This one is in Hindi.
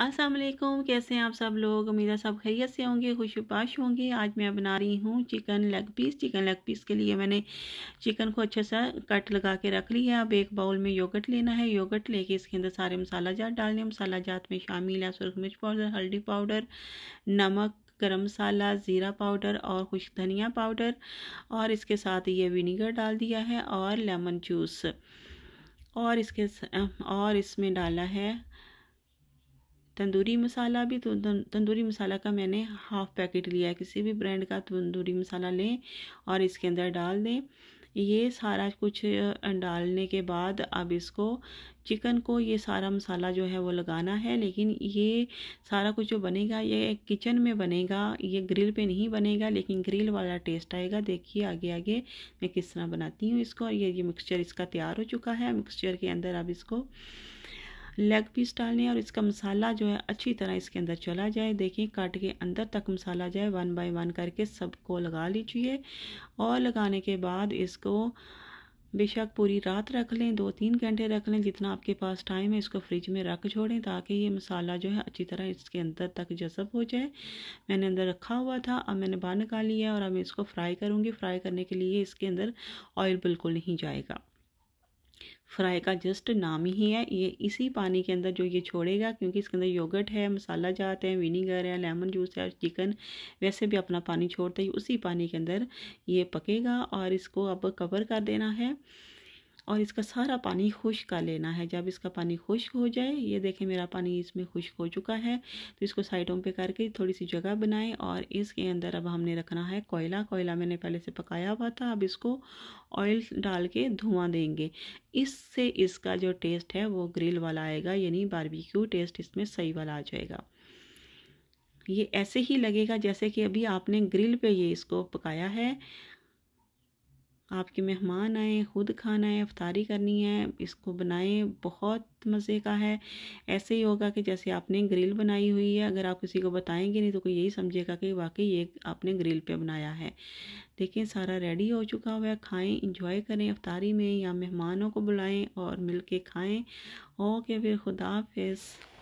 असलम कैसे हैं आप सब लोग उम्मीद सब खैरियत से होंगे खुशपाश होंगे आज मैं बना रही हूँ chicken leg piece chicken leg piece के लिए मैंने चिकन को अच्छा सा कट लगा के रख लिया अब एक बाउल में योगट लेना है योगट लेके इसके अंदर सारे मसाला जात डालने मसाला जात में शामिल है सुरख मिर्च पाउडर हल्दी पाउडर नमक गरम मसाला ज़ीरा पाउडर और खुश धनिया पाउडर और इसके साथ ये विनीगर डाल दिया है और लेमन जूस और इसके और इसमें डाला है तंदूरी मसाला भी तो तंदूरी मसाला का मैंने हाफ़ पैकेट लिया है किसी भी ब्रांड का तंदूरी मसाला लें और इसके अंदर डाल दें ये सारा कुछ डालने के बाद अब इसको चिकन को ये सारा मसाला जो है वो लगाना है लेकिन ये सारा कुछ जो बनेगा ये किचन में बनेगा ये ग्रिल पे नहीं बनेगा लेकिन ग्रिल वाला टेस्ट आएगा देखिए आगे आगे मैं किस तरह बनाती हूँ इसको और ये ये मिक्सचर इसका तैयार हो चुका है मिक्सचर के अंदर अब इसको लेग पीस डालने हैं और इसका मसाला जो है अच्छी तरह इसके अंदर चला जाए देखिए काट के अंदर तक मसाला जाए वन बाय वन करके सबको लगा लीजिए और लगाने के बाद इसको बेशक पूरी रात रख लें दो तीन घंटे रख लें जितना आपके पास टाइम है इसको फ्रिज में रख छोड़ें ताकि ये मसाला जो है अच्छी तरह इसके अंदर तक जसब हो जाए मैंने अंदर रखा हुआ था अब मैंने बाहर निकाल लिया और अब मैं इसको फ्राई करूँगी फ्राई करने के लिए इसके अंदर ऑयल बिल्कुल नहीं जाएगा फ्राई का जस्ट नाम ही है ये इसी पानी के अंदर जो ये छोड़ेगा क्योंकि इसके अंदर योगर्ट है मसाला जात है विनीगर है लेमन जूस है और चिकन वैसे भी अपना पानी छोड़ते ही उसी पानी के अंदर ये पकेगा और इसको अब कवर कर देना है और इसका सारा पानी खुश का लेना है जब इसका पानी खुश्क हो जाए ये देखें मेरा पानी इसमें खुश्क हो चुका है तो इसको साइडों पे करके थोड़ी सी जगह बनाएं और इसके अंदर अब हमने रखना है कोयला कोयला मैंने पहले से पकाया हुआ था अब इसको ऑयल डाल के धुआं देंगे इससे इसका जो टेस्ट है वो ग्रिल वाला आएगा यानी बारबिक्यू टेस्ट इसमें सही वाला आ जाएगा ये ऐसे ही लगेगा जैसे कि अभी आपने ग्रिल पे ये इसको पकाया है आपके मेहमान आए ख़ुद खाना है अफतारी करनी है इसको बनाएं बहुत मज़े का है ऐसे ही होगा कि जैसे आपने ग्रिल बनाई हुई है अगर आप किसी को बताएंगे नहीं तो कोई यही समझेगा कि वाकई ये आपने ग्रिल पे बनाया है देखें सारा रेडी हो चुका हुआ है खाएं इंजॉय करें अफतारी में या मेहमानों को बुलाएं और मिल के खाएँ ओके फिर खुदा